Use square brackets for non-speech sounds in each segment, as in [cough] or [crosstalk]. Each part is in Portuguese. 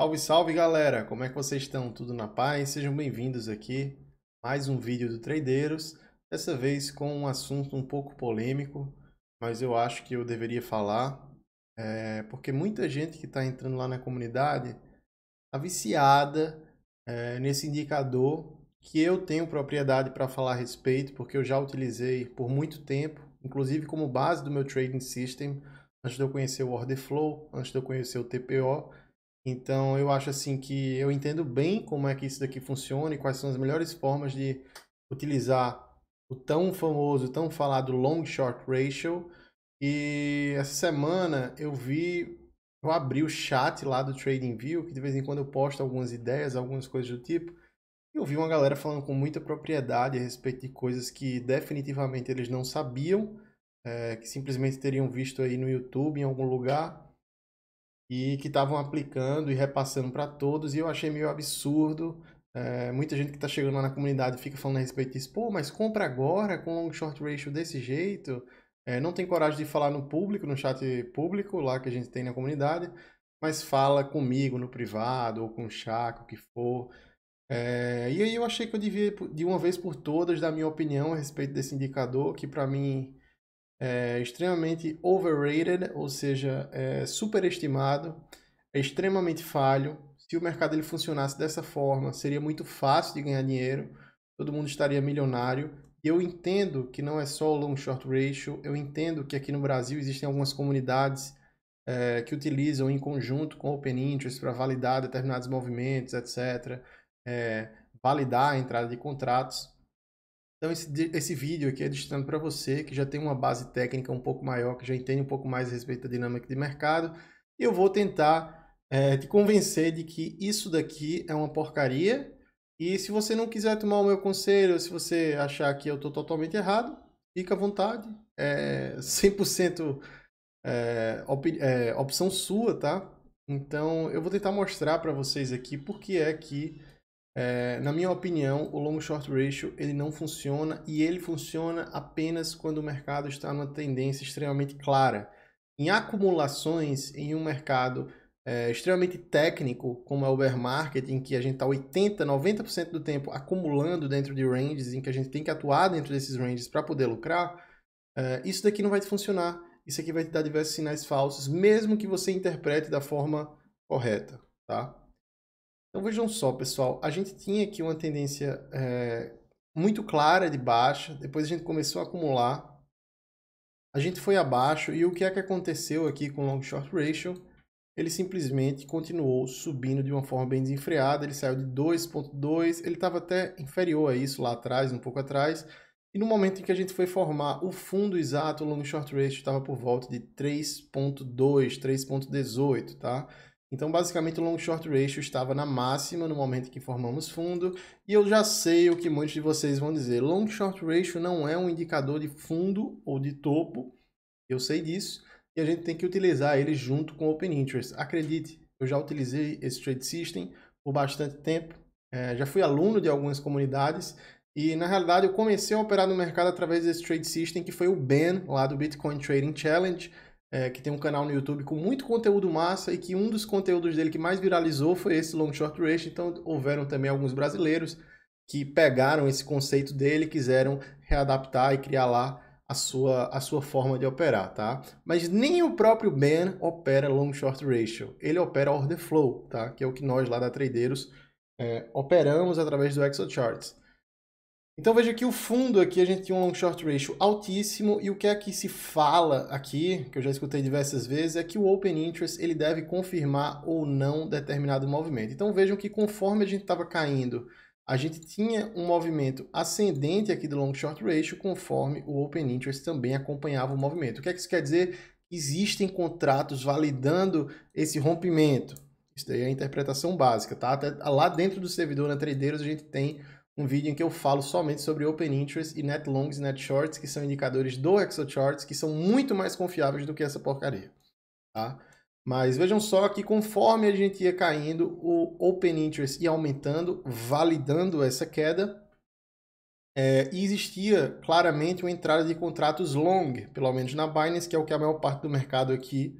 Salve, salve galera! Como é que vocês estão? Tudo na paz? Sejam bem-vindos aqui mais um vídeo do Tradeiros, dessa vez com um assunto um pouco polêmico, mas eu acho que eu deveria falar, é, porque muita gente que está entrando lá na comunidade está viciada é, nesse indicador que eu tenho propriedade para falar a respeito, porque eu já utilizei por muito tempo, inclusive como base do meu trading system, antes de eu conhecer o order flow, antes de eu conhecer o TPO então eu acho assim que eu entendo bem como é que isso daqui funciona e quais são as melhores formas de utilizar o tão famoso, tão falado long short ratio. E essa semana eu vi, eu abri o chat lá do TradingView, que de vez em quando eu posto algumas ideias, algumas coisas do tipo. E eu vi uma galera falando com muita propriedade a respeito de coisas que definitivamente eles não sabiam, é, que simplesmente teriam visto aí no YouTube em algum lugar e que estavam aplicando e repassando para todos, e eu achei meio absurdo. É, muita gente que está chegando lá na comunidade fica falando a respeito disso, pô, mas compra agora com long short ratio desse jeito. É, não tem coragem de falar no público, no chat público lá que a gente tem na comunidade, mas fala comigo no privado ou com o Chaco, o que for. É, e aí eu achei que eu devia, de uma vez por todas, dar minha opinião a respeito desse indicador, que para mim é extremamente overrated, ou seja, é superestimado, é extremamente falho. Se o mercado ele funcionasse dessa forma, seria muito fácil de ganhar dinheiro, todo mundo estaria milionário. Eu entendo que não é só o long short ratio, eu entendo que aqui no Brasil existem algumas comunidades é, que utilizam em conjunto com open interest para validar determinados movimentos, etc. É, validar a entrada de contratos. Então esse, esse vídeo aqui é destinado para você que já tem uma base técnica um pouco maior, que já entende um pouco mais a respeito da dinâmica de mercado. E eu vou tentar é, te convencer de que isso daqui é uma porcaria. E se você não quiser tomar o meu conselho, se você achar que eu estou totalmente errado, fica à vontade. É 100% [laughs] é, op, é, opção sua, tá? Então eu vou tentar mostrar para vocês aqui por que é que é, na minha opinião, o long short ratio ele não funciona e ele funciona apenas quando o mercado está numa tendência extremamente clara. Em acumulações em um mercado é, extremamente técnico, como é o bear market, em que a gente está 80, 90% do tempo acumulando dentro de ranges, em que a gente tem que atuar dentro desses ranges para poder lucrar, é, isso daqui não vai funcionar. Isso aqui vai te dar diversos sinais falsos, mesmo que você interprete da forma correta, tá? Então vejam só, pessoal, a gente tinha aqui uma tendência é, muito clara de baixa, depois a gente começou a acumular, a gente foi abaixo e o que é que aconteceu aqui com o long short ratio? Ele simplesmente continuou subindo de uma forma bem desenfreada, ele saiu de 2.2, ele estava até inferior a isso lá atrás, um pouco atrás, e no momento em que a gente foi formar o fundo exato, o long short ratio estava por volta de 3.2, 3.18, tá? Então, basicamente, o long short ratio estava na máxima no momento que formamos fundo, e eu já sei o que muitos de vocês vão dizer. Long short ratio não é um indicador de fundo ou de topo, eu sei disso, e a gente tem que utilizar ele junto com open interest. Acredite, eu já utilizei esse trade system por bastante tempo, é, já fui aluno de algumas comunidades, e na realidade eu comecei a operar no mercado através desse trade system que foi o Ben lá do Bitcoin Trading Challenge, é, que tem um canal no YouTube com muito conteúdo massa e que um dos conteúdos dele que mais viralizou foi esse Long Short Race. Então, houveram também alguns brasileiros que pegaram esse conceito dele e quiseram readaptar e criar lá a sua, a sua forma de operar, tá? Mas nem o próprio Ben opera Long Short Ratio. Ele opera Order Flow, tá? Que é o que nós lá da Tradeiros é, operamos através do Exocharts. Então veja que o fundo aqui a gente tinha um long short ratio altíssimo e o que é que se fala aqui, que eu já escutei diversas vezes, é que o open interest ele deve confirmar ou não determinado movimento. Então vejam que conforme a gente estava caindo, a gente tinha um movimento ascendente aqui do long short ratio, conforme o open interest também acompanhava o movimento. O que é que isso quer dizer? Existem contratos validando esse rompimento. Isso daí é a interpretação básica, tá? Até lá dentro do servidor na Tradeiros a gente tem um vídeo em que eu falo somente sobre Open Interest e Net Longs e Net Shorts, que são indicadores do ExoCharts, que são muito mais confiáveis do que essa porcaria. Tá? Mas vejam só que conforme a gente ia caindo, o Open Interest ia aumentando, validando essa queda, é, e existia claramente uma entrada de contratos long, pelo menos na Binance, que é o que a maior parte do mercado aqui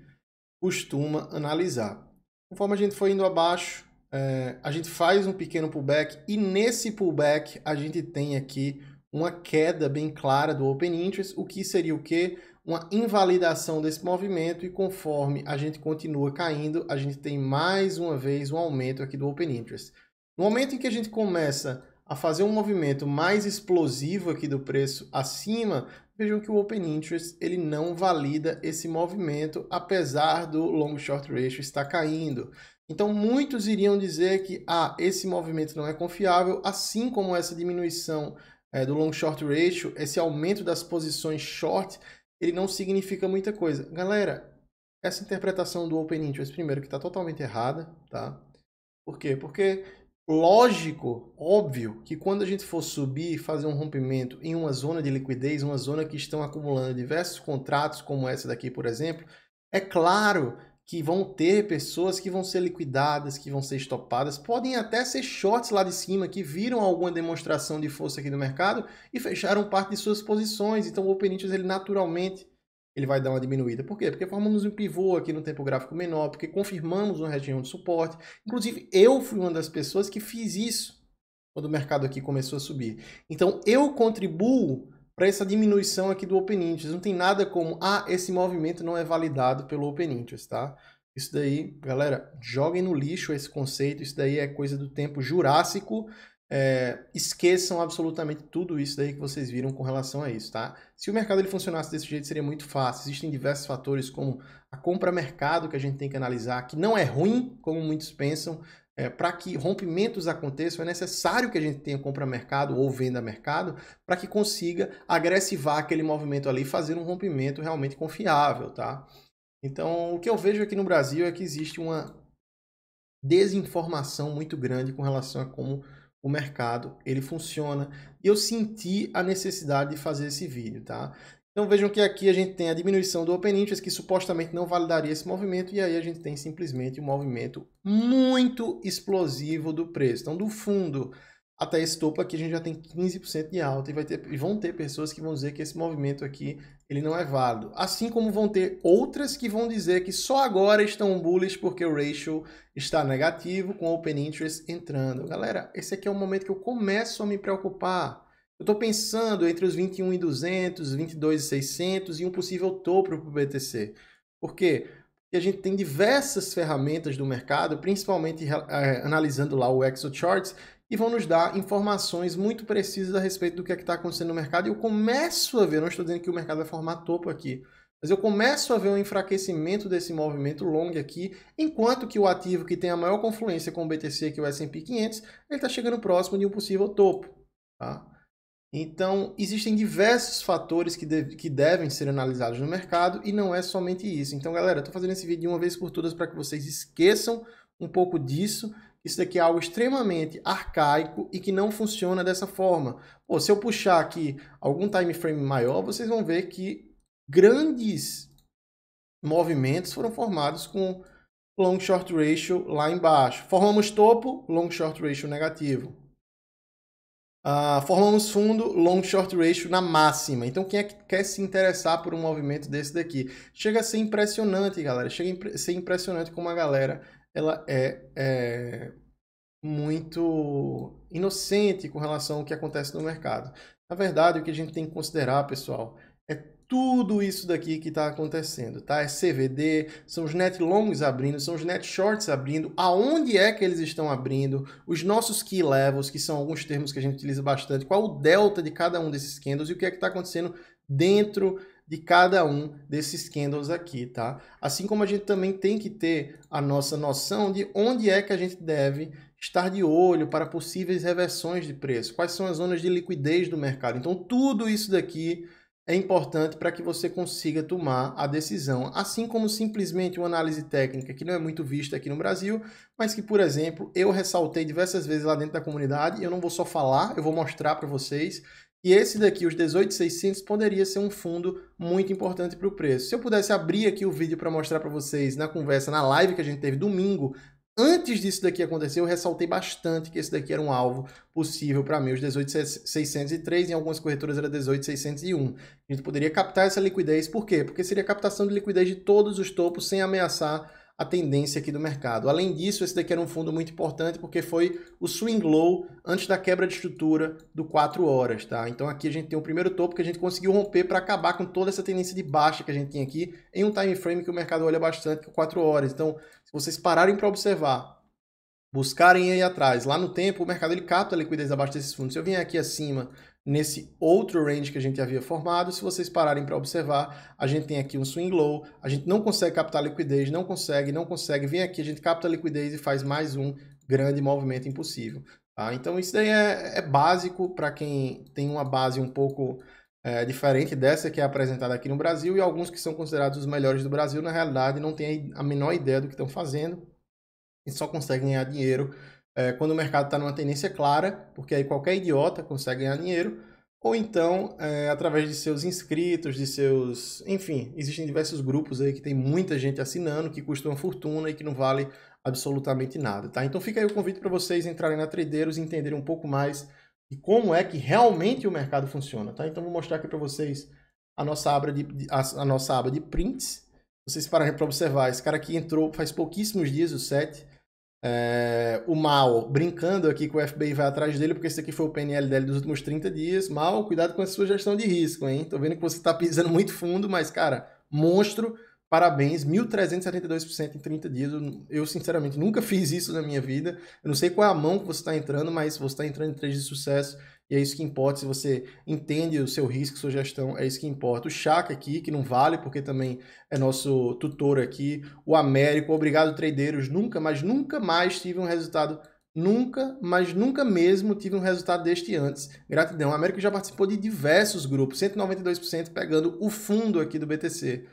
costuma analisar. Conforme a gente foi indo abaixo, é, a gente faz um pequeno pullback e nesse pullback a gente tem aqui uma queda bem clara do Open Interest, o que seria o quê? Uma invalidação desse movimento e conforme a gente continua caindo, a gente tem mais uma vez um aumento aqui do Open Interest. No momento em que a gente começa a fazer um movimento mais explosivo aqui do preço acima, vejam que o Open Interest ele não valida esse movimento, apesar do Long Short Ratio estar caindo. Então, muitos iriam dizer que ah, esse movimento não é confiável, assim como essa diminuição é, do long short ratio, esse aumento das posições short, ele não significa muita coisa. Galera, essa interpretação do open interest, primeiro, que está totalmente errada, tá? Por quê? Porque lógico, óbvio, que quando a gente for subir, e fazer um rompimento em uma zona de liquidez, uma zona que estão acumulando diversos contratos, como essa daqui, por exemplo, é claro que vão ter pessoas que vão ser liquidadas, que vão ser estopadas, podem até ser shorts lá de cima que viram alguma demonstração de força aqui no mercado e fecharam parte de suas posições. Então o Open Interest, ele naturalmente ele vai dar uma diminuída. Por quê? Porque formamos um pivô aqui no tempo gráfico menor, porque confirmamos uma região de suporte. Inclusive, eu fui uma das pessoas que fiz isso quando o mercado aqui começou a subir. Então, eu contribuo para essa diminuição aqui do Open Interest. Não tem nada como, ah, esse movimento não é validado pelo Open Interest, tá? Isso daí, galera, joguem no lixo esse conceito, isso daí é coisa do tempo jurássico. É, esqueçam absolutamente tudo isso daí que vocês viram com relação a isso, tá? Se o mercado ele funcionasse desse jeito, seria muito fácil. Existem diversos fatores como a compra mercado que a gente tem que analisar, que não é ruim, como muitos pensam, é, para que rompimentos aconteçam, é necessário que a gente tenha compra-mercado ou venda-mercado para que consiga agressivar aquele movimento ali e fazer um rompimento realmente confiável, tá? Então, o que eu vejo aqui no Brasil é que existe uma desinformação muito grande com relação a como o mercado ele funciona. E eu senti a necessidade de fazer esse vídeo, tá? Então vejam que aqui a gente tem a diminuição do open interest, que supostamente não validaria esse movimento, e aí a gente tem simplesmente um movimento muito explosivo do preço. Então do fundo até esse topo aqui a gente já tem 15% de alta e, vai ter, e vão ter pessoas que vão dizer que esse movimento aqui ele não é válido. Assim como vão ter outras que vão dizer que só agora estão bullish porque o ratio está negativo com open interest entrando. Galera, esse aqui é o momento que eu começo a me preocupar. Eu estou pensando entre os 21 e 200, 22 e 600 e um possível topo para o BTC. Por quê? Porque a gente tem diversas ferramentas do mercado, principalmente é, analisando lá o ExoCharts, e vão nos dar informações muito precisas a respeito do que é está acontecendo no mercado. E eu começo a ver, não estou dizendo que o mercado vai formar topo aqui, mas eu começo a ver um enfraquecimento desse movimento long aqui, enquanto que o ativo que tem a maior confluência com o BTC, que é o S&P 500, ele está chegando próximo de um possível topo. Tá? Então, existem diversos fatores que, de que devem ser analisados no mercado e não é somente isso. Então, galera, estou fazendo esse vídeo de uma vez por todas para que vocês esqueçam um pouco disso. Isso daqui é algo extremamente arcaico e que não funciona dessa forma. Pô, se eu puxar aqui algum time frame maior, vocês vão ver que grandes movimentos foram formados com long short ratio lá embaixo. Formamos topo, long short ratio negativo Uh, formamos fundo long short ratio na máxima. Então, quem é que quer se interessar por um movimento desse daqui? Chega a ser impressionante, galera. Chega a ser impressionante como a galera ela é, é muito inocente com relação ao que acontece no mercado. Na verdade, o que a gente tem que considerar, pessoal, tudo isso daqui que está acontecendo, tá? É CVD, são os net longos abrindo, são os net shorts abrindo, aonde é que eles estão abrindo, os nossos key levels, que são alguns termos que a gente utiliza bastante, qual o delta de cada um desses candles e o que é que está acontecendo dentro de cada um desses candles aqui, tá? Assim como a gente também tem que ter a nossa noção de onde é que a gente deve estar de olho para possíveis reversões de preço, quais são as zonas de liquidez do mercado. Então, tudo isso daqui é importante para que você consiga tomar a decisão, assim como simplesmente uma análise técnica que não é muito vista aqui no Brasil, mas que, por exemplo, eu ressaltei diversas vezes lá dentro da comunidade, eu não vou só falar, eu vou mostrar para vocês e esse daqui, os 18,600, poderia ser um fundo muito importante para o preço. Se eu pudesse abrir aqui o vídeo para mostrar para vocês na conversa, na live que a gente teve domingo, Antes disso daqui acontecer, eu ressaltei bastante que esse daqui era um alvo possível para mim. Os 18,603 em algumas corretoras era 18,601. A gente poderia captar essa liquidez, por quê? Porque seria captação de liquidez de todos os topos sem ameaçar a tendência aqui do mercado. Além disso, esse daqui era um fundo muito importante porque foi o swing low antes da quebra de estrutura do 4 horas, tá? Então aqui a gente tem o primeiro topo que a gente conseguiu romper para acabar com toda essa tendência de baixa que a gente tinha aqui em um time frame que o mercado olha bastante, que é 4 horas. Então, se vocês pararem para observar, buscarem aí atrás, lá no tempo o mercado ele capta a liquidez abaixo desses fundos. Se eu vier aqui acima nesse outro range que a gente havia formado. Se vocês pararem para observar, a gente tem aqui um swing low, a gente não consegue captar liquidez, não consegue, não consegue. Vem aqui, a gente capta liquidez e faz mais um grande movimento impossível. Tá? Então isso daí é, é básico para quem tem uma base um pouco é, diferente dessa que é apresentada aqui no Brasil e alguns que são considerados os melhores do Brasil, na realidade, não tem a menor ideia do que estão fazendo e só conseguem ganhar dinheiro é, quando o mercado está numa tendência clara, porque aí qualquer idiota consegue ganhar dinheiro, ou então é, através de seus inscritos, de seus. Enfim, existem diversos grupos aí que tem muita gente assinando, que custa uma fortuna e que não vale absolutamente nada, tá? Então fica aí o convite para vocês entrarem na Tradeiros e entenderem um pouco mais de como é que realmente o mercado funciona, tá? Então vou mostrar aqui para vocês a nossa aba de, a, a nossa aba de prints. Vocês pararem para observar, esse cara aqui entrou faz pouquíssimos dias, o set. É, o Mal, brincando aqui que o FBI vai atrás dele, porque esse aqui foi o PNL dele dos últimos 30 dias. Mal, cuidado com a sua gestão de risco, hein? Tô vendo que você tá pisando muito fundo, mas, cara, monstro, parabéns, 1.372% em 30 dias. Eu, eu, sinceramente, nunca fiz isso na minha vida. Eu não sei qual é a mão que você está entrando, mas você está entrando em três de sucesso. E é isso que importa, se você entende o seu risco, sua gestão, é isso que importa. O Chaka aqui, que não vale, porque também é nosso tutor aqui. O Américo, obrigado, tradeiros. Nunca, mas nunca mais tive um resultado Nunca, mas nunca mesmo tive um resultado deste antes. Gratidão. O Américo já participou de diversos grupos, 192% pegando o fundo aqui do BTC.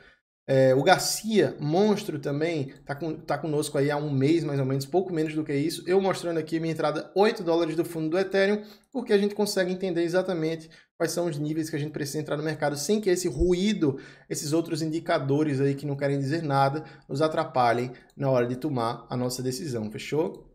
É, o Garcia, monstro também, tá, com, tá conosco aí há um mês mais ou menos, pouco menos do que isso. Eu mostrando aqui minha entrada 8 dólares do fundo do Ethereum, porque a gente consegue entender exatamente quais são os níveis que a gente precisa entrar no mercado sem que esse ruído, esses outros indicadores aí que não querem dizer nada, nos atrapalhem na hora de tomar a nossa decisão, fechou?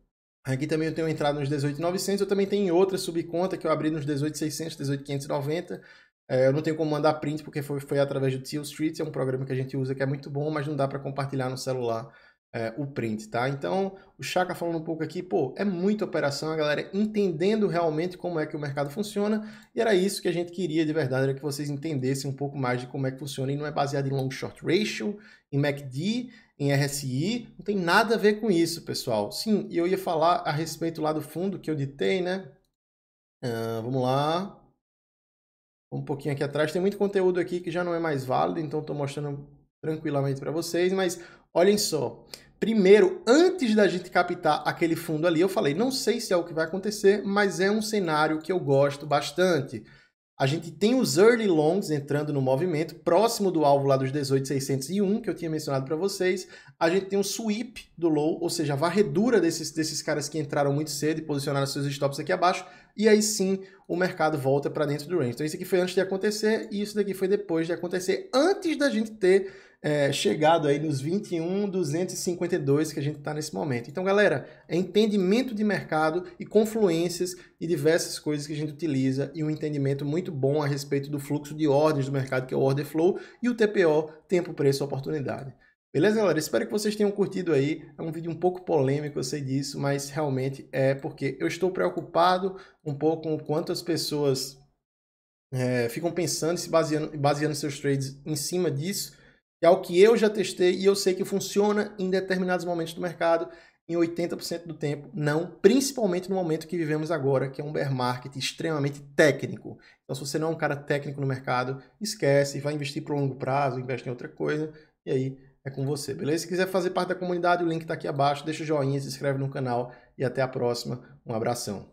Aqui também eu tenho entrado nos 18.900, eu também tenho outra subconta que eu abri nos 18.600, 18.590, é, eu não tenho como mandar print porque foi, foi através do Teal Street, é um programa que a gente usa que é muito bom, mas não dá para compartilhar no celular é, o print, tá? Então, o Chaka falando um pouco aqui, pô, é muita operação, a galera entendendo realmente como é que o mercado funciona, e era isso que a gente queria de verdade, era que vocês entendessem um pouco mais de como é que funciona, e não é baseado em long short ratio, em MACD, em RSI, não tem nada a ver com isso, pessoal. Sim, e eu ia falar a respeito lá do fundo que eu ditei, né? Uh, vamos lá um pouquinho aqui atrás. Tem muito conteúdo aqui que já não é mais válido, então estou mostrando tranquilamente para vocês, mas olhem só. Primeiro, antes da gente captar aquele fundo ali, eu falei, não sei se é o que vai acontecer, mas é um cenário que eu gosto bastante. A gente tem os early longs entrando no movimento, próximo do alvo lá dos 18,601, que eu tinha mencionado para vocês. A gente tem um sweep do low, ou seja, a varredura desses, desses caras que entraram muito cedo e posicionaram seus stops aqui abaixo e aí sim o mercado volta para dentro do range. Então isso aqui foi antes de acontecer e isso daqui foi depois de acontecer, antes da gente ter é, chegado aí nos 21,252 que a gente está nesse momento. Então galera, é entendimento de mercado e confluências e diversas coisas que a gente utiliza e um entendimento muito bom a respeito do fluxo de ordens do mercado, que é o order flow, e o TPO, tempo, preço, oportunidade. Beleza, galera? Espero que vocês tenham curtido aí. É um vídeo um pouco polêmico, eu sei disso, mas realmente é porque eu estou preocupado um pouco com o quanto as pessoas é, ficam pensando, se baseando, baseando seus trades em cima disso. É algo que eu já testei e eu sei que funciona em determinados momentos do mercado em 80% do tempo, não, principalmente no momento que vivemos agora, que é um bear market extremamente técnico. Então, se você não é um cara técnico no mercado, esquece, vai investir para o longo prazo, investe em outra coisa, e aí é com você, beleza? Se quiser fazer parte da comunidade, o link está aqui abaixo, deixa o joinha, se inscreve no canal e até a próxima. Um abração.